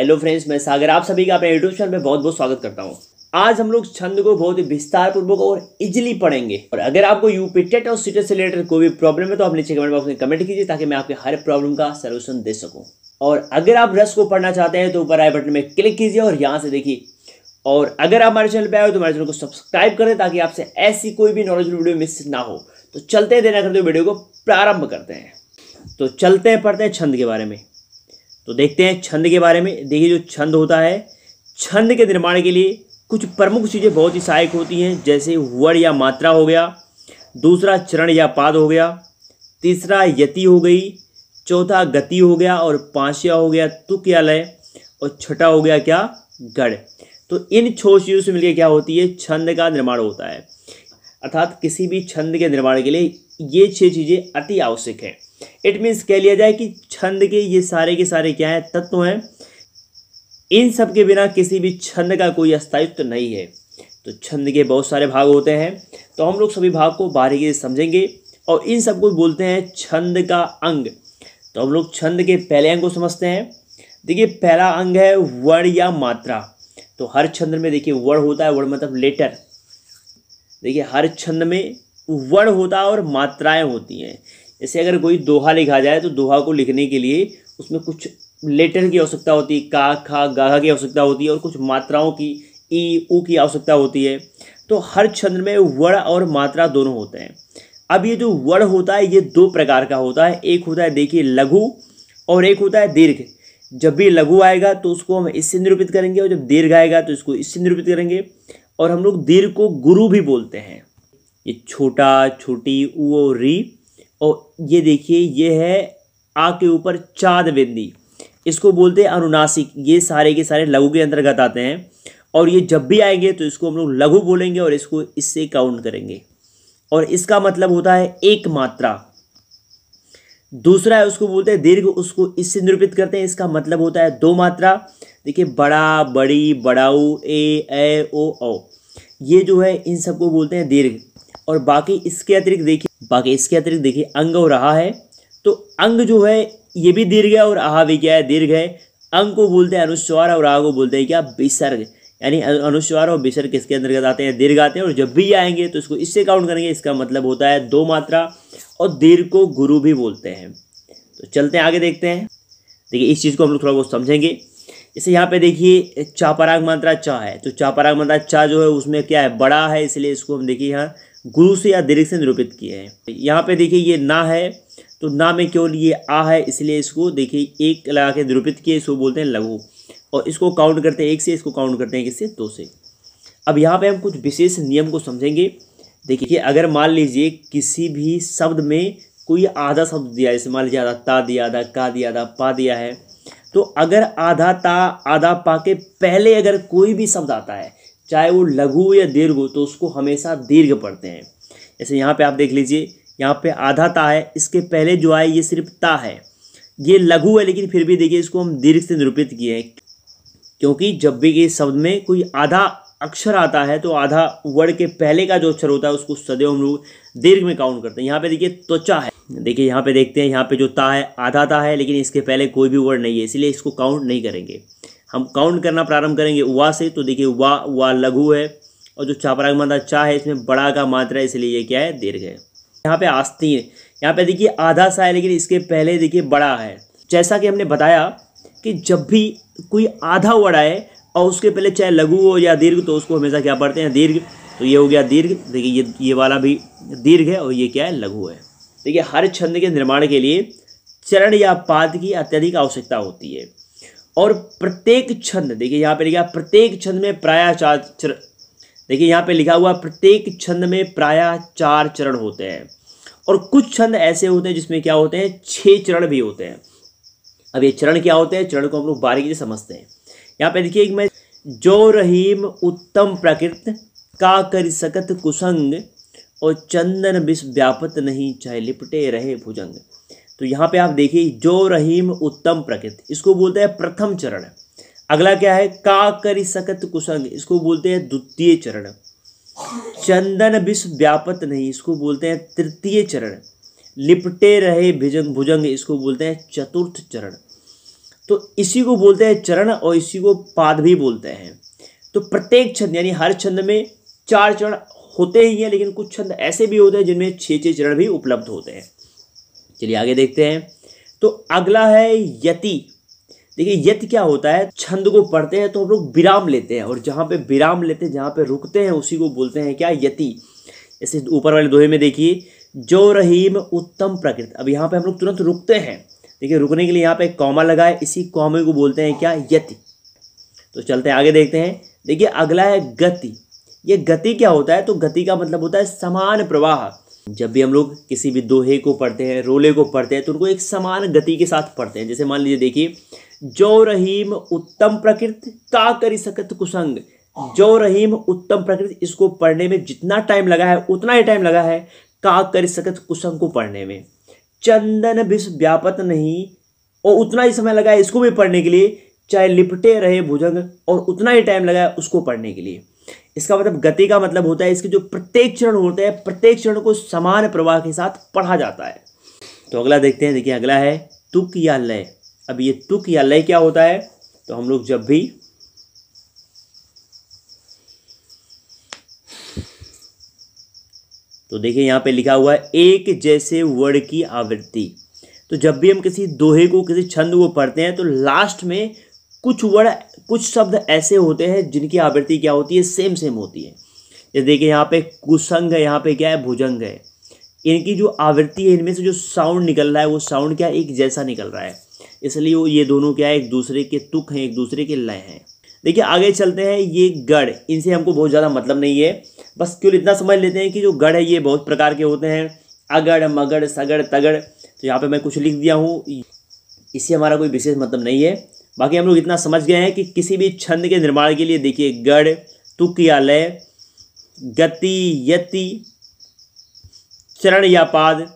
hello friends मैं सागर आप सभी का अपने यूट्यूब चैनल में बहुत बहुत स्वागत करता हूँ आज हम लोग छंद को बहुत ही विस्तार पूर्वक और इजिली पढ़ेंगे और अगर आपको यूपी टेट और सीटेट e से रिलेटेड कोई भी प्रॉब्लम है तो आप नीचे कमेंट बॉक्स में कमेंट कीजिए ताकि मैं आपके हर प्रॉब्लम का सोल्यूशन दे सकूँ और अगर आप रस को पढ़ना चाहते हैं तो ऊपर आई बटन में क्लिक कीजिए और यहाँ से देखिए और अगर आप हमारे चैनल पर आए तो हमारे चैनल को सब्सक्राइब करें ताकि आपसे ऐसी कोई भी नॉलेज वीडियो मिस ना हो तो चलते देना करते वीडियो को प्रारंभ करते हैं तो चलते हैं पढ़ते हैं छंद के बारे में तो देखते हैं छंद के बारे में देखिए जो छंद होता है छंद के निर्माण के लिए कुछ प्रमुख चीज़ें बहुत ही सहायक होती हैं जैसे वर या मात्रा हो गया दूसरा चरण या पाद हो गया तीसरा यति हो गई चौथा गति हो गया और पाँचवा हो गया तुक या लय और छठा हो गया क्या गढ़ तो इन छो चीज़ों से मिलकर क्या होती है छंद का निर्माण होता है अर्थात किसी भी छंद के निर्माण के लिए ये छह चीज़ें अति आवश्यक हैं इट मीन्स कह लिया जाए कि छंद के ये सारे के सारे क्या हैं तत्व हैं इन सब के बिना किसी भी छंद का कोई अस्तित्व तो नहीं है तो छंद के बहुत सारे भाग होते हैं तो हम लोग सभी भाग को बारीकी से समझेंगे और इन सबको बोलते हैं छंद का अंग तो हम लोग छंद के पहले अंग को समझते हैं देखिए पहला अंग है वर्ण या मात्रा तो हर छंद में देखिए वर्ण होता है वर्ण मतलब लेटर देखिए हर छंद में वर्ण होता है और मात्राएं होती हैं जैसे अगर कोई दोहा लिखा जाए तो दोहा को लिखने के लिए उसमें कुछ लेटर की आवश्यकता होती है का खा गाघा की आवश्यकता होती है और कुछ मात्राओं की ई ऊ की आवश्यकता होती है तो हर छंद में वर्ण और मात्रा दोनों होते हैं अब ये जो वर्ण होता है ये दो प्रकार का होता है एक होता है देखिए लघु और एक होता है दीर्घ जब भी लघु आएगा तो उसको हम इससे निरूपित करेंगे और जब दीर्घ आएगा तो इसको इससे निरूपित करेंगे और हम लोग दीर्घ को गुरु भी बोलते हैं ये छोटा छोटी ऊ री और ये देखिए ये है आ के ऊपर चाद बिंदी इसको बोलते हैं अनुनासिक ये सारे के सारे लघु के अंतर्गत आते हैं और ये जब भी आएंगे तो इसको हम लोग लघु बोलेंगे और इसको इससे काउंट करेंगे और इसका मतलब होता है एक मात्रा दूसरा है उसको बोलते हैं दीर्घ उसको इससे निरूपित करते हैं इसका मतलब होता है दो मात्रा देखिए बड़ा बड़ी बड़ाऊ ए ए ओ ओ ये जो है इन सबको बोलते हैं दीर्घ और बाकी इसके अतिरिक्त देखिए बाकी इसके अतिरिक्त देखिए अंग और आह है तो अंग जो है ये भी दीर्घ है और आहा भी क्या है दीर्घ है अंग को बोलते हैं अनुस्वार और आहा को बोलते हैं क्या विसर्ग यानी अनुस्वार और विसर्ग किसके अंतर्गत आते हैं दीर्घ आते हैं और जब भी आएंगे तो इसको इससे काउंट करेंगे इसका मतलब होता है दो मात्रा और दीर्घ को गुरु भी बोलते हैं तो चलते हैं आगे देखते हैं देखिए इस चीज़ को हम लोग थोड़ा बहुत समझेंगे इसे यहाँ पे देखिए चापराग मात्रा चा है तो चापराग मात्रा चा जो है उसमें क्या है बड़ा है इसलिए इसको हम देखिए यहाँ गुरु से या दीर्घ से निरूपित किए हैं यहाँ पे देखिए ये ना है तो ना में केवल ये आ है इसलिए इसको देखिए एक लगा के निरूपित किए इसको बोलते हैं लघु और इसको काउंट करते हैं एक से इसको काउंट करते हैं किससे दो से अब यहाँ पे हम कुछ विशेष नियम को समझेंगे देखिए अगर मान लीजिए किसी भी शब्द में कोई आधा शब्द दिया जैसे मान लीजिए आधा ता दिया आधा का दिया आधा पा दिया है तो अगर आधा ता आधा पा के पहले अगर कोई भी शब्द आता है चाहे वो लघु या दीर्घ हो तो उसको हमेशा दीर्घ पढ़ते हैं जैसे यहाँ पे आप देख लीजिए यहाँ पे आधा ता है इसके पहले जो आए ये सिर्फ ता है ये लघु है लेकिन फिर भी देखिए इसको हम दीर्घ से निरूपित किए हैं क्योंकि जब भी इस शब्द में कोई आधा अक्षर आता है तो आधा वर्ड के पहले का जो अक्षर होता है उसको सदैव हम लोग दीर्घ में काउंट करते हैं यहाँ पे देखिए त्वचा है देखिए यहाँ पे देखते हैं यहाँ पे जो ता है आधा ता है लेकिन इसके पहले कोई भी वर्ड नहीं है इसीलिए इसको काउंट नहीं करेंगे हम काउंट करना प्रारंभ करेंगे वा से तो देखिए वा वा लघु है और जो चापराग मात्रा चा है इसमें बड़ा का मात्रा इसलिए ये क्या है दीर्घ है यहाँ पे आस्तीन यहाँ पे देखिए आधा सा है लेकिन इसके पहले देखिए बड़ा है जैसा कि हमने बताया कि जब भी कोई आधा वड़ा है और उसके पहले चाहे लघु हो या दीर्घ तो उसको हमेशा क्या पढ़ते हैं दीर्घ तो ये हो गया दीर्घ देखिए ये ये वाला भी दीर्घ है और ये क्या है लघु है देखिए हर छंद के निर्माण के लिए चरण या पाद की अत्यधिक आवश्यकता होती है और प्रत्येक छंद देखिए यहाँ पे लिखा प्रत्येक छंद में प्राय चार चरण देखिए यहाँ पे लिखा हुआ प्रत्येक छंद में प्राय चार चरण होते हैं और कुछ छंद ऐसे होते हैं जिसमें क्या होते हैं छः चरण भी होते हैं अब ये चरण क्या होते हैं चरण को हम लोग बारीकी से समझते हैं यहाँ पे देखिए मैं जो रहीम उत्तम प्रकृत का कर सकत कुसंग और चंदन विश्व व्यापत नहीं चाहे लिपटे रहे भुजंग तो यहाँ पे आप देखिए जो रहीम उत्तम प्रकृति इसको बोलते हैं प्रथम चरण अगला क्या है का करी सकत कुसंग इसको बोलते हैं द्वितीय चरण चंदन विश्व व्यापत नहीं इसको बोलते हैं तृतीय चरण लिपटे रहे भिजंग भुजंग इसको बोलते हैं चतुर्थ चरण तो इसी को बोलते हैं चरण और इसी को पाद भी बोलते हैं तो प्रत्येक छंद यानी हर छंद में चार चरण होते ही हैं लेकिन कुछ छंद ऐसे भी होते हैं जिनमें छः छः चरण भी उपलब्ध होते हैं चलिए आगे देखते हैं तो अगला है यति देखिए यति क्या होता है छंद को पढ़ते हैं तो हम लोग विराम लेते हैं और जहाँ पे विराम लेते हैं जहाँ पे रुकते हैं उसी को बोलते हैं क्या यति जैसे ऊपर वाले दोहे में देखिए जो रहीम उत्तम प्रकृति अब यहाँ पे हम लोग तुरंत रुकते हैं देखिए रुकने के लिए यहाँ पे एक कॉमा लगाए इसी कॉमे को बोलते हैं क्या यति तो चलते हैं आगे देखते हैं देखिए अगला है गति ये गति क्या होता है तो गति का मतलब होता है समान प्रवाह जब भी हम लोग किसी भी दोहे को पढ़ते हैं रोले को पढ़ते हैं तो उनको एक समान गति के साथ पढ़ते हैं जैसे मान लीजिए देखिए जो रहीम उत्तम प्रकृत का करी सकत कुसंग जो रहीम उत्तम प्रकृति इसको पढ़ने में जितना टाइम लगा है उतना ही टाइम लगा है का कर सकत कुसंग को पढ़ने में चंदन विष व्यापत नहीं और उतना ही समय लगा है इसको भी पढ़ने के लिए चाहे लिपटे रहे भुजंग और उतना ही टाइम लगा है उसको पढ़ने के लिए इसका मतलब गति का मतलब होता है इसके जो प्रत्येक चरण होते हैं प्रत्येक चरण को समान प्रवाह के साथ पढ़ा जाता है तो अगला देखते हैं देखिए अगला है तुक या लय अब ये तुक या लय क्या होता है तो हम लोग जब भी तो देखिए यहां पे लिखा हुआ है एक जैसे वर्ड की आवृत्ति तो जब भी हम किसी दोहे को किसी छंद को पढ़ते हैं तो लास्ट में कुछ वर्ड कुछ शब्द ऐसे होते हैं जिनकी आवृत्ति क्या होती है सेम सेम होती है ये देखिए यहाँ पे कुसंग है यहाँ पे क्या है भुजंग है इनकी जो आवृत्ति है इनमें से जो साउंड निकल रहा है वो साउंड क्या एक जैसा निकल रहा है इसलिए वो ये दोनों क्या है एक दूसरे के तुक हैं एक दूसरे के लय हैं देखिए आगे चलते हैं ये गढ़ इनसे हमको बहुत ज़्यादा मतलब नहीं है बस केवल इतना समझ लेते हैं कि जो गढ़ है ये बहुत प्रकार के होते हैं अगड़ मगड़ सगड़ तगड़ तो यहाँ पे मैं कुछ लिख दिया हूँ इससे हमारा कोई विशेष मतलब नहीं है बाकी हम लोग इतना समझ गए हैं कि किसी भी छंद के निर्माण के लिए देखिए गढ़ तुकियालय गति यति चरण या पाद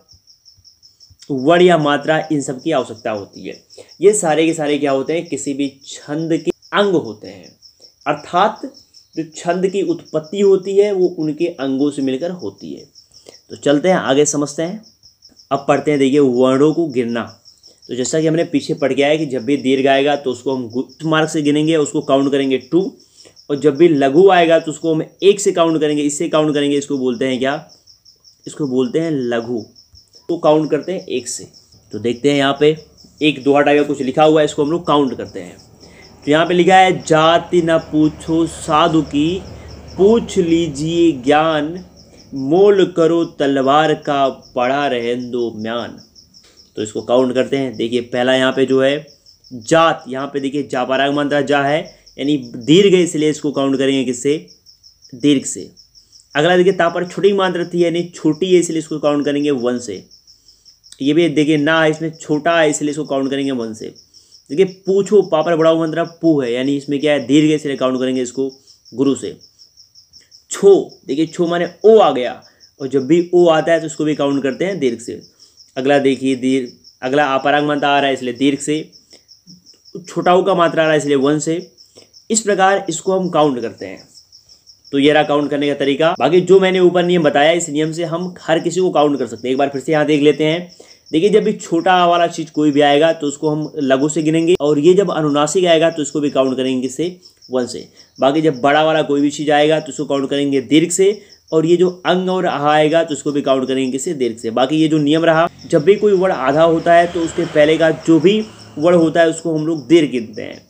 वर या मात्रा इन सब की आवश्यकता होती है ये सारे के सारे क्या होते हैं किसी भी छंद के अंग होते हैं अर्थात जो छंद की उत्पत्ति होती है वो उनके अंगों से मिलकर होती है तो चलते हैं आगे समझते हैं अब पढ़ते हैं देखिए वर्णों को गिरना तो जैसा कि हमने पीछे पढ़ गया है कि जब भी दीर्घ आएगा तो उसको हम गुप्त मार्क से गिनेंगे उसको काउंट करेंगे टू और जब भी लघु आएगा तो उसको हम एक से काउंट करेंगे इससे काउंट करेंगे इसको बोलते हैं क्या इसको बोलते हैं लघु तो काउंट करते हैं एक से तो देखते हैं यहाँ पे एक दो टाइप का कुछ लिखा हुआ है इसको हम लोग काउंट करते हैं तो यहाँ पे लिखा है जाति न पूछो साधु की पूछ लीजिए ज्ञान मोल करो तलवार का पड़ा रहन दो म्यान तो इसको काउंट करते हैं देखिए पहला यहाँ पे जो है जात यहाँ पे देखिए जापाराग मंत्र जा है यानी दीर्घ इसलिए इसको काउंट करेंगे किससे दीर्घ से अगला देखिए तापर छोटी मात्रा थी यानी छोटी है इसलिए इसको काउंट करेंगे वन से ये भी देखिए ना है इसमें छोटा है इसलिए इसको काउंट करेंगे वन से देखिए पूछो पापर बड़ा मंत्र पू है यानी इसमें क्या है दीर्घ इसलिए काउंट करेंगे इसको गुरु से छो देखिए छो माने ओ आ गया और जब भी ओ आता है तो इसको भी काउंट करते हैं दीर्घ से अगला देखिए दीर्घ अगला मंत्र आ रहा है इसलिए दीर्घ से छोटाऊ का मात्रा आ रहा है इसलिए वन से इस प्रकार इसको हम काउंट करते हैं तो ये रहा काउंट करने का तरीका बाकी जो मैंने ऊपर नियम बताया इस नियम से हम हर किसी को काउंट कर सकते हैं एक बार फिर से यहाँ देख लेते हैं देखिए जब भी छोटा वाला चीज कोई भी आएगा तो उसको हम लघु से गिनेंगे और ये जब अनुनासिक आएगा तो इसको भी काउंट करेंगे से वन से बाकी जब बड़ा वाला कोई भी चीज आएगा तो उसको काउंट करेंगे दीर्घ से और ये जो अंग और आहा आएगा तो उसको भी काउंट करेंगे किसी देर से बाकी ये जो नियम रहा जब भी कोई वर्ड आधा होता है तो उसके पहले का जो भी वर्ड होता है उसको हम लोग देर गिनते हैं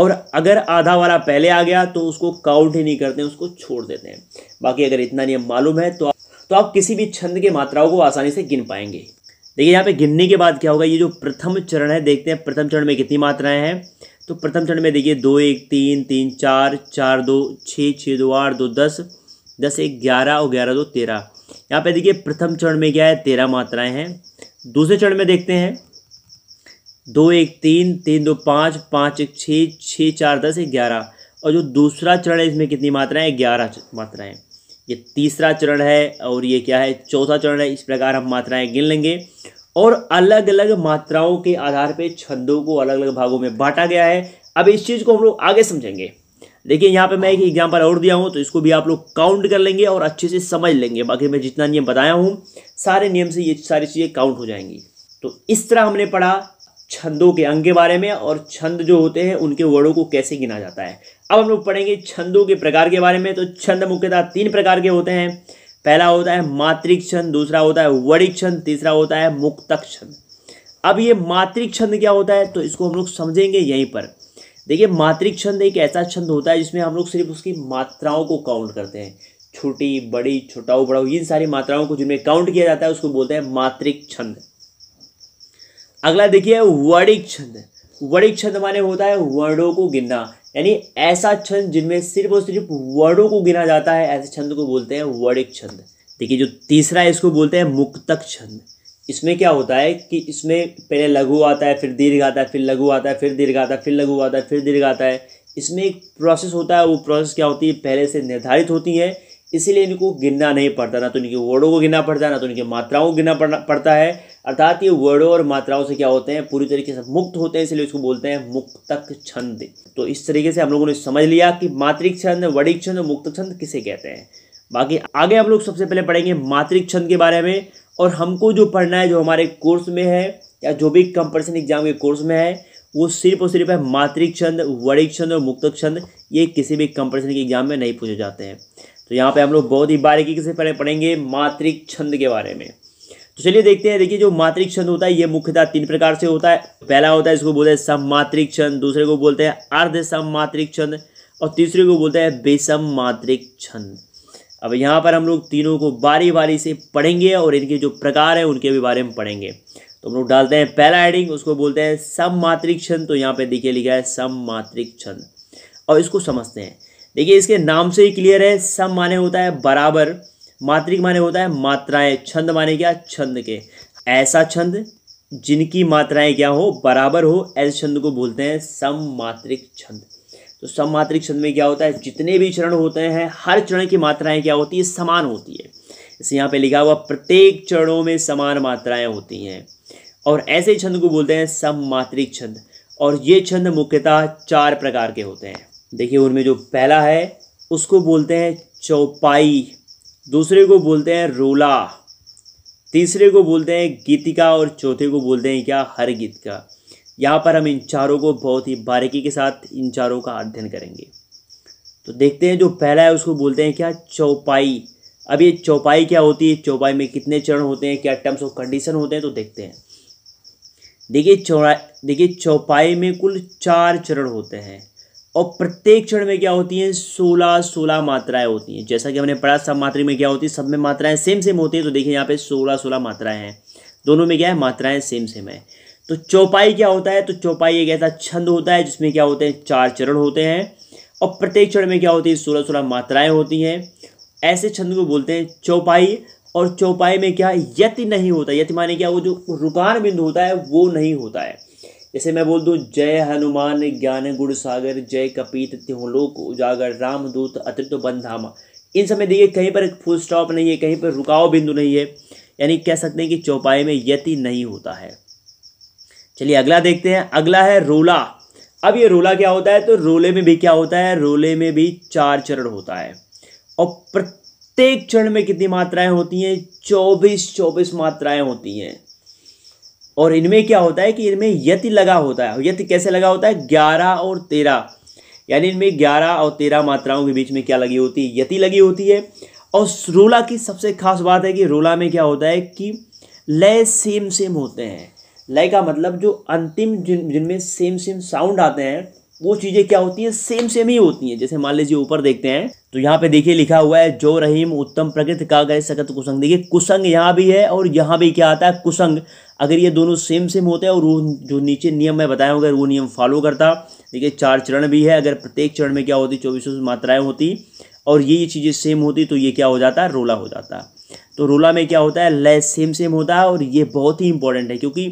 और अगर आधा वाला पहले आ गया तो उसको काउंट ही नहीं करते उसको छोड़ देते हैं बाकी अगर इतना नियम मालूम है तो आप, तो आप किसी भी छंद की मात्राओं को आसानी से गिन पाएंगे देखिए यहाँ पे गिनने के बाद क्या होगा ये जो प्रथम चरण है देखते हैं प्रथम चरण में कितनी मात्राएं हैं तो प्रथम चरण में देखिए दो एक तीन तीन चार चार दो छः छः दो आठ दो दस दस एक ग्यारह और ग्यारह दो तेरह यहाँ पे देखिए प्रथम चरण में क्या है तेरह मात्राएं हैं दूसरे चरण में देखते हैं दो एक तीन तीन दो पाँच पाँच एक छः छः चार दस एक ग्यारह और जो दूसरा चरण है इसमें कितनी मात्राएं ग्यारह मात्राएं ये तीसरा चरण है और ये क्या है चौथा चरण है इस प्रकार हम मात्राएं गिन लेंगे और अलग अलग मात्राओं के आधार पर छंदों को अलग अलग भागों में बांटा गया है अब इस चीज़ को हम लोग आगे समझेंगे देखिए यहाँ पे मैं एक एग्जाम्पल और दिया हूँ तो इसको भी आप लोग काउंट कर लेंगे और अच्छे से समझ लेंगे बाकी मैं जितना नियम बताया हूँ सारे नियम से ये सारी चीज़ें काउंट हो जाएंगी तो इस तरह हमने पढ़ा छंदों के अंग के बारे में और छंद जो होते हैं उनके वर्डों को कैसे गिना जाता है अब हम लोग पढ़ेंगे छंदों के प्रकार के बारे में तो छंद मुख्यतः तीन प्रकार के होते हैं पहला होता है मातृक छंद दूसरा होता है वणिक छंद तीसरा होता है मुक्तक छंद अब ये मातृक छंद क्या होता है तो इसको हम लोग समझेंगे यहीं पर देखिए मात्रिक छंद एक ऐसा छंद होता है जिसमें हम लोग सिर्फ उसकी मात्राओं को काउंट करते हैं छोटी बड़ी छोटाऊ बड़ाऊ इन सारी मात्राओं को जिनमें काउंट किया जाता है उसको बोलते हैं मात्रिक छंद अगला देखिए वर्णिक छंद वर्णिक छंद माने होता है वर्णों को गिनना यानी ऐसा छंद जिनमें सिर्फ और सिर्फ वर्णों को गिना जाता है ऐसे छंद को बोलते हैं वर्णिक छंद देखिए जो तीसरा है इसको बोलते हैं मुक्तक छंद इसमें क्या होता है कि इसमें पहले लघु आता है फिर दीर्घ आता है फिर लघु आता है फिर दीर्घ आता है फिर लघु आता है फिर दीर्घ आता है इसमें एक प्रोसेस होता है वो प्रोसेस क्या होती है पहले से निर्धारित होती है इसीलिए इनको गिनना नहीं पड़ता ना तो इनके वर्डों को गिनना पड़ता है ना तो इनकी मात्राओं को गिनना पड़ता है अर्थात ये वर्डों और मात्राओं से क्या होते हैं पूरी तरीके से मुक्त होते हैं इसलिए इसको बोलते हैं मुक्तक छंद तो इस तरीके से हम लोगों ने समझ लिया कि मातृक छंद वड़िक छंद और छंद किसे कहते हैं बाकी आगे हम लोग सबसे पहले पढ़ेंगे मातृक छंद के बारे में और हमको जो पढ़ना है जो हमारे कोर्स में है या जो भी कंपटीशन एग्जाम के कोर्स में है वो सिर्फ और सिर्फ है मातृक छंद वरिक छंद और मुक्तक छंद ये किसी भी कंपटीशन के एग्जाम में नहीं पूछे जाते हैं तो यहाँ पे हम लोग बहुत ही बारीकी से पहले पढ़ेंगे मातृक छंद के बारे में तो चलिए देखते हैं देखिए जो मातृक छंद होता है ये मुख्यतः तीन प्रकार से होता है पहला होता है इसको बोलते हैं सम मातृक छंद दूसरे को बोलते हैं अर्ध सम मातृक छंद और तीसरे को बोलते हैं बेसम मातृक छंद अब यहाँ पर हम लोग तीनों को बारी बारी से पढ़ेंगे और इनके जो प्रकार हैं उनके भी बारे में पढ़ेंगे तो हम लोग डालते हैं पहला हेडिंग उसको बोलते हैं सम मात्रिक छंद तो यहाँ पे देखिए लिखा है सम मात्रिक छंद और इसको समझते हैं देखिए इसके नाम से ही क्लियर है सम माने होता है बराबर मात्रिक माने होता है मात्राएं छंद माने क्या छंद के ऐसा छंद जिनकी मात्राएं क्या हो बराबर हो ऐसे छंद को बोलते हैं सम मात्रिक छंद तो सममात्रिक छंद में क्या होता है जितने भी चरण होते हैं हर चरण की मात्राएं क्या होती है समान होती है जैसे यहाँ पे लिखा हुआ प्रत्येक चरणों में समान मात्राएं होती हैं और ऐसे छंद को बोलते हैं सममात्रिक छंद और ये छंद मुख्यतः चार प्रकार के होते हैं देखिए उनमें जो पहला है उसको बोलते हैं चौपाई दूसरे को बोलते हैं रोला तीसरे को बोलते हैं गीतिका और चौथे को बोलते हैं क्या हर गीत का यहाँ पर हम इन चारों को बहुत ही बारीकी के साथ इन चारों का अध्ययन करेंगे तो देखते हैं जो पहला है उसको बोलते हैं क्या चौपाई अब ये चौपाई क्या होती है चौपाई में कितने चरण होते हैं क्या टर्म्स ऑफ कंडीशन होते हैं तो देखते हैं देखिए चौरा देखिए चौपाई में कुल चार चरण होते हैं और प्रत्येक चरण में क्या होती हैं सोलह सोलह मात्राएं होती हैं जैसा कि हमने पढ़ा सब मात्रा में क्या होती है सब में मात्राएं सेम सेम होती है तो देखिए यहाँ पे सोलह सोलह मात्राएं हैं दोनों में क्या है मात्राएं सेम सेम है तो चौपाई क्या होता है तो चौपाई एक ऐसा छंद होता है जिसमें क्या होते हैं चार चरण होते हैं और प्रत्येक चरण में क्या होती है सोलह सोलह मात्राएं होती हैं ऐसे छंद को बोलते हैं चौपाई और चौपाई में क्या यति नहीं होता यति माने क्या वो जो रुकान बिंदु होता है वो नहीं होता है जैसे मैं बोल दूँ जय हनुमान ज्ञान गुण सागर जय कपीत त्योलोक उजागर रामदूत अतृत बंधामा इन सब में देखिए कहीं पर फुल स्टॉप नहीं है कहीं पर रुकाव बिंदु नहीं है यानी कह सकते हैं कि चौपाई में यति नहीं होता है चलिए अगला देखते हैं अगला है रोला अब ये रोला क्या होता है तो रोले में भी क्या होता है रोले में भी चार चरण होता है और प्रत्येक चरण में कितनी मात्राएं होती हैं चौबीस चौबीस मात्राएं होती हैं और इनमें क्या होता है कि इनमें यति लगा होता है यति कैसे लगा होता है ग्यारह और तेरह यानी इनमें ग्यारह और तेरह मात्राओं के बीच में क्या लगी होती है यति लगी होती है और रोला की सबसे खास बात है कि रोला में क्या होता है कि लय सेम सेम होते हैं लय का मतलब जो अंतिम जिन जिनमें सेम सेम साउंड आते हैं वो चीज़ें क्या होती हैं सेम सेम ही होती हैं जैसे मान लीजिए ऊपर देखते हैं तो यहाँ पे देखिए लिखा हुआ है जो रहीम उत्तम प्रकृति का गए सकत कुसंग देखिए कुसंग यहाँ भी है और यहाँ भी क्या आता है कुसंग अगर ये दोनों सेम सेम होते हैं और वो जो नीचे नियम मैं बताया हूँ अगर वो नियम फॉलो करता देखिए चार चरण भी है अगर प्रत्येक चरण में क्या होती चौबीसों मात्राएँ होती और ये ये चीज़ें सेम होती तो ये क्या हो जाता है रोला हो जाता तो रोला में क्या होता है लय सेम सेम होता है और ये बहुत ही इंपॉर्टेंट है क्योंकि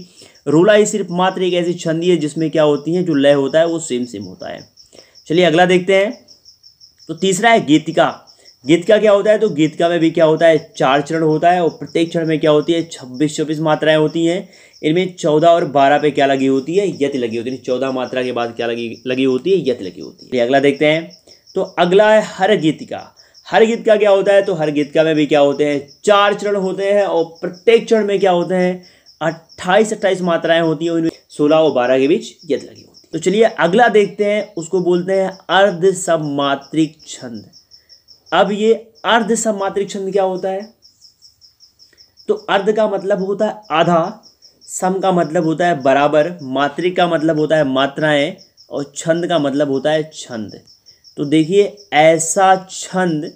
ही सिर्फ मात्र एक ऐसी छंदी है जिसमें क्या होती है जो लय होता है वो सेम सेम होता है चलिए अगला देखते हैं तो तीसरा है गीतिका गीतिका क्या होता है तो गीतिका में भी क्या होता है चार चरण होता है और प्रत्येक चरण में क्या होती है छब्बीस छब्बीस मात्राएं होती हैं इनमें चौदह और बारह पे क्या लगी होती है यति लगी होती है चौदह मात्रा के बाद क्या लगी लगी होती है यति लगी होती है अगला देखते हैं तो अगला है हर गीतिका हर गीत का क्या होता है तो हर गीत का में भी क्या होते हैं चार चरण होते हैं और प्रत्येक चरण में क्या होते हैं अट्ठाईस अट्ठाईस मात्राएं होती हैं उनमें सोलह और बारह के बीच यद लगी होती है तो चलिए अगला देखते हैं उसको बोलते हैं अर्ध सम्मात्रिक छंद अब ये अर्ध सम्मात्रिक छंद क्या होता है तो अर्ध का मतलब होता है आधा सम का मतलब होता है बराबर मात्रिक का मतलब होता है मात्राएं और छंद का मतलब होता है छंद तो देखिए ऐसा छंद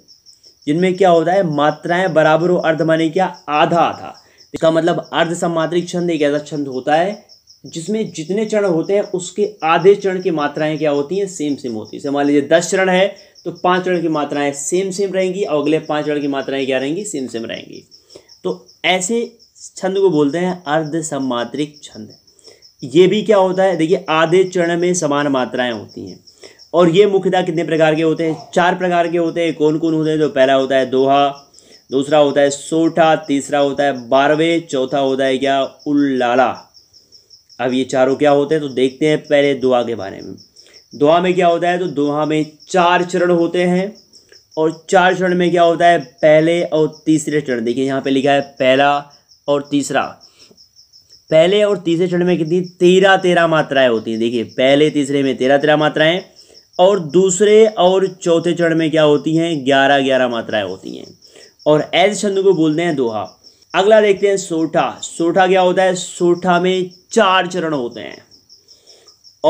जिनमें क्या होता है मात्राएं बराबर हो अर्ध माने क्या आधा आधा इसका मतलब अर्ध समांतरिक छंद एक ऐसा छंद होता है जिसमें जितने चरण होते हैं उसके आधे चरण की मात्राएं क्या होती हैं सेम सेम होती है मान लीजिए दस चरण है तो पांच चरण की मात्राएं सेम सेम रहेंगी और अगले पांच चरण की मात्राएं क्या रहेंगी सेम सेम रहेंगी तो ऐसे छंद को बोलते हैं अर्ध समात्रिक छंद ये भी क्या होता है देखिए आधे चरण में समान मात्राएं होती हैं और ये मुख्यतः कितने प्रकार के होते हैं चार प्रकार के होते हैं कौन कौन होते हैं तो पहला होता है दोहा दूसरा होता है सोठा तीसरा होता है बारहवें चौथा होता है क्या उल्लाला अब ये चारों क्या होते हैं तो देखते हैं पहले दुआ के बारे में दुआ में क्या होता है तो दुआ में चार चरण होते हैं और चार चरण में क्या होता है पहले और तीसरे चरण देखिए यहाँ पे लिखा है पहला और तीसरा पहले और तीसरे चरण में कितनी तेरह तेरह मात्राएं होती हैं देखिए पहले तीसरे में तेरह तेरह मात्राएं और दूसरे और चौथे चरण में क्या होती हैं ग्यारह ग्यारह मात्राएं होती हैं और एज छंद को बोलते हैं दोहा अगला देखते हैं सोठा सोठा क्या होता है सोठा में चार चरण होते हैं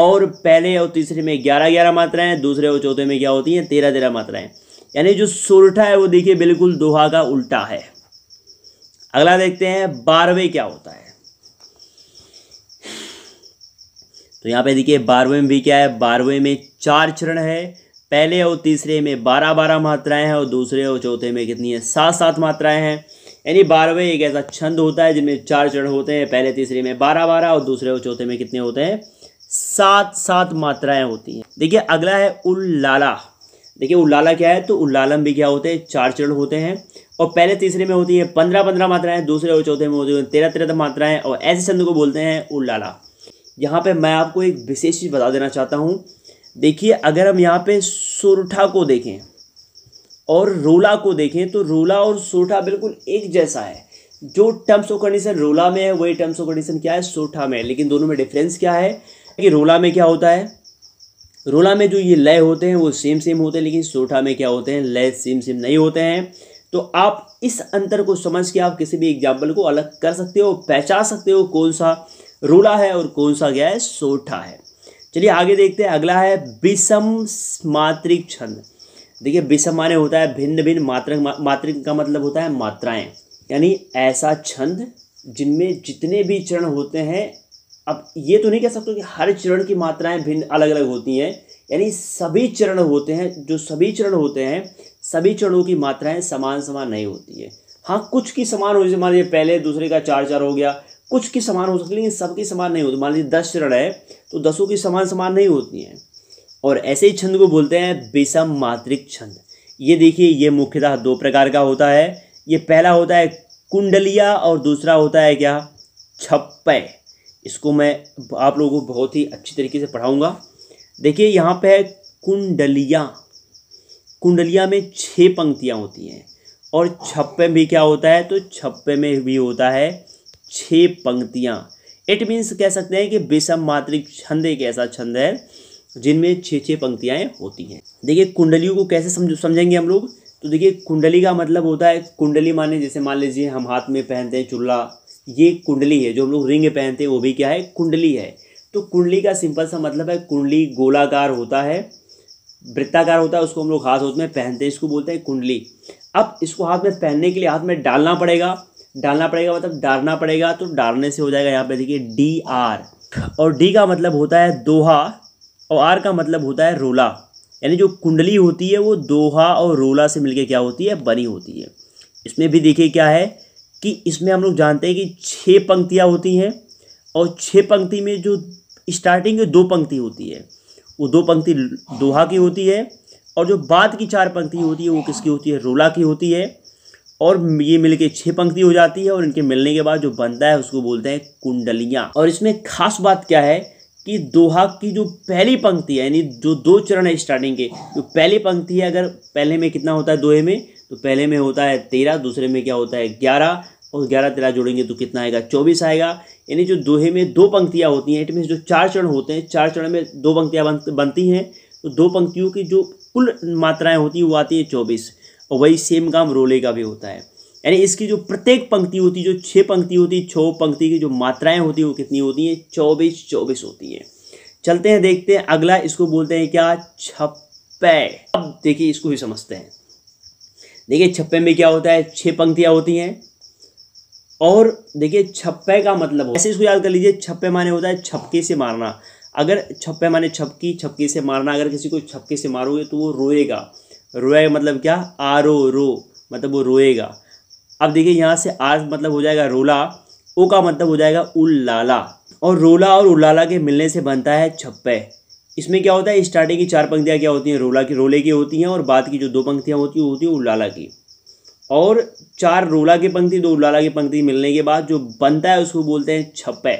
और पहले और तीसरे में ग्यारह ग्यारह मात्राएं हैं दूसरे और चौथे में क्या होती हैं तेरह तेरह मात्राएं यानी जो सोरठा है वो देखिए बिल्कुल दोहा का उल्टा है अगला देखते हैं बारहवें क्या होता है तो यहाँ पे देखिए बारहवें में भी क्या है बारहवें में चार चरण है पहले और तीसरे में बारह बारह मात्राएं हैं और दूसरे और चौथे में कितनी है सात सात मात्राएं हैं यानी बारहवें एक ऐसा छंद होता है जिनमें चार चरण होते हैं पहले तीसरे में बारह बारह और दूसरे और चौथे में कितने होते हैं सात सात मात्राएं होती हैं देखिए अगला है उल्लाला देखिए उल्लाला क्या है तो उल्लालम भी क्या होते हैं चार चरण होते हैं और पहले तीसरे में होती है पंद्रह पंद्रह मात्राएं दूसरे और चौथे में होती है तेरह तेरह मात्राएं और ऐसे छंद को बोलते हैं उल्लाला यहाँ पे मैं आपको एक विशेष चीज़ बता देना चाहता हूँ देखिए अगर हम यहाँ पे सुरठा को देखें और रोला को देखें तो रोला और सोठा बिल्कुल एक जैसा है जो टर्म्स ऑफ कंडीशन रोला में है वही टर्म्स ऑफ कंडीशन क्या है सोठा में है लेकिन दोनों में डिफरेंस क्या है कि रोला में क्या होता है रोला में जो ये लय होते हैं वो सेम सेम होते हैं लेकिन सोठा में क्या होते हैं लय सेम सेम नहीं होते हैं तो आप इस अंतर को समझ के आप किसी भी एग्जाम्पल को अलग कर सकते हो पहचान सकते हो कौन सा रोला है और कौन सा गया है सोठा है चलिए आगे देखते हैं अगला है विषम मात्रिक छंद देखिए विषम माने होता है भिन्न भिन्न मात्रक मा, मात्रिक का मतलब होता है मात्राएं यानी ऐसा छंद जिनमें जितने भी चरण होते हैं अब ये तो नहीं कह सकते कि हर चरण की मात्राएं भिन्न अलग अलग होती हैं यानी सभी चरण होते हैं जो सभी चरण होते हैं सभी चरणों की मात्राएं समान समान नहीं होती है हाँ कुछ की समान हो जैसे मान लीजिए पहले दूसरे का चार चार हो गया कुछ की समान हो सकती है लेकिन सबकी समान नहीं होती मान लीजिए दस चरण है तो दसों की समान समान नहीं होती हैं और ऐसे ही छंद को बोलते हैं बेसम मात्रिक छंद ये देखिए ये मुख्यतः दो प्रकार का होता है ये पहला होता है कुंडलिया और दूसरा होता है क्या छप्पे इसको मैं आप लोगों को बहुत ही अच्छी तरीके से पढ़ाऊँगा देखिए यहाँ पे है कुंडलिया कुंडलिया में छः पंक्तियाँ होती हैं और छप्पे में भी क्या होता है तो छप्पे में भी होता है छः पंक्तियाँ इट मीन्स कह सकते हैं कि विषम मात्रिक छंद एक ऐसा छंद है जिनमें छः छः पंक्तियाँ होती हैं देखिए कुंडलियों को कैसे समझ समझेंगे हम लोग तो देखिए कुंडली का मतलब होता है कुंडली माने जैसे मान लीजिए हम हाथ में पहनते हैं चुल्ला ये कुंडली है जो हम लोग रिंग पहनते हैं वो भी क्या है कुंडली है तो कुंडली का सिंपल सा मतलब है कुंडली गोलाकार होता है वृत्ताकार होता है उसको हम लोग हाथ हाथ में पहनते हैं इसको बोलते हैं कुंडली अब इसको हाथ में पहनने के लिए हाथ में डालना पड़ेगा डालना पड़ेगा मतलब डालना पड़ेगा तो डालने से हो जाएगा यहाँ पे देखिए डी आर और डी का मतलब होता है दोहा और आर का मतलब होता है रोला यानी जो कुंडली होती है वो दोहा और रोला से मिलके क्या होती है बनी होती है इसमें भी देखिए क्या है कि इसमें हम लोग जानते हैं कि छः पंक्तियाँ होती हैं और छः पंक्ति में जो स्टार्टिंग दो पंक्ति होती है वो दो पंक्ति दोहा की होती है और जो बाद की चार पंक्ति होती है वो किसकी होती है रोला की होती है और ये मिलके छह पंक्ति हो जाती है और इनके मिलने के बाद जो बनता है उसको बोलते हैं कुंडलियां और इसमें खास बात क्या है कि दोहा की जो पहली पंक्ति है यानी जो दो चरण है स्टार्टिंग के जो पहली पंक्ति है अगर पहले में कितना होता है दोहे में तो पहले में होता है तेरह दूसरे में क्या होता है ग्यारह और ग्यारह तेरह जोड़ेंगे तो कितना आएगा चौबीस आएगा यानी जो दोहे में दो पंक्तियाँ होती हैं इट मीन्स जो चार चरण होते हैं चार चरण में दो पंक्तियाँ बनती हैं तो दो पंक्तियों की जो कुल मात्राएँ होती हैं वो आती है चौबीस और वही सेम काम रोले का भी होता है यानी इसकी जो प्रत्येक पंक्ति होती है जो छः पंक्ति होती है छः पंक्ति की जो मात्राएं होती है वो कितनी होती हैं चौबीस चौबीस होती हैं चलते हैं देखते हैं अगला इसको बोलते हैं क्या छप्पे अब देखिए इसको ही समझते हैं देखिए छप्पे में क्या होता है छः पंक्तियाँ होती हैं और देखिए छप्पे का मतलब ऐसे इसको याद कर लीजिए छप्पे माने होता है छपके से मारना अगर छप्पे माने छपकी छपकी से मारना अगर किसी को छपके से मारोगे तो वो रोएगा रोए मतलब क्या ओ रो मतलब वो रोएगा अब देखिए यहाँ से आज मतलब हो जाएगा रोला ओ का मतलब हो जाएगा उल्लाला और रोला और उल्लाला के मिलने से बनता है छप्पे इसमें क्या होता है स्टार्टिंग की चार पंक्तियाँ क्या होती हैं रोला की रोले की होती हैं और बाद की जो दो पंक्तियाँ होती हैं होती हैं उल्लाला की और चार रोला की पंक्ति दो उल्लाला की पंक्ति मिलने के बाद जो बनता है उसको बोलते हैं छप्पे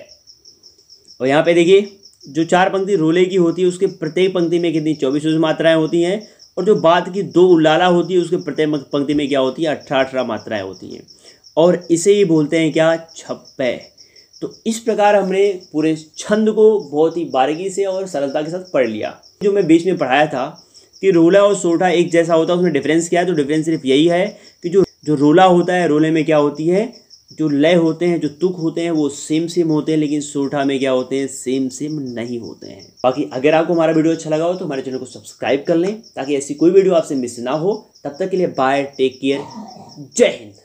और यहाँ पे देखिए जो चार पंक्ति रोले की होती है उसके प्रत्येक पंक्ति में कितनी चौबीस मात्राएं होती हैं और जो बाद की दो उल्लाला होती है उसके प्रत्येक पंक्ति में क्या होती है अठारह अठारह मात्राएँ होती हैं और इसे ही बोलते हैं क्या छप्पे तो इस प्रकार हमने पूरे छंद को बहुत ही बारीकी से और सरलता के साथ पढ़ लिया जो मैं बीच में पढ़ाया था कि रोला और सोठा एक जैसा होता है उसमें डिफरेंस क्या है तो डिफरेंस सिर्फ यही है कि जो जो रोला होता है रोले में क्या होती है जो लय होते हैं जो तुक होते हैं वो सेम सेम होते हैं लेकिन सोठा में क्या होते हैं सेम सेम नहीं होते हैं बाकी अगर आपको हमारा वीडियो अच्छा लगा हो तो हमारे चैनल को सब्सक्राइब कर लें ताकि ऐसी कोई वीडियो आपसे मिस ना हो तब तक के लिए बाय टेक केयर जय हिंद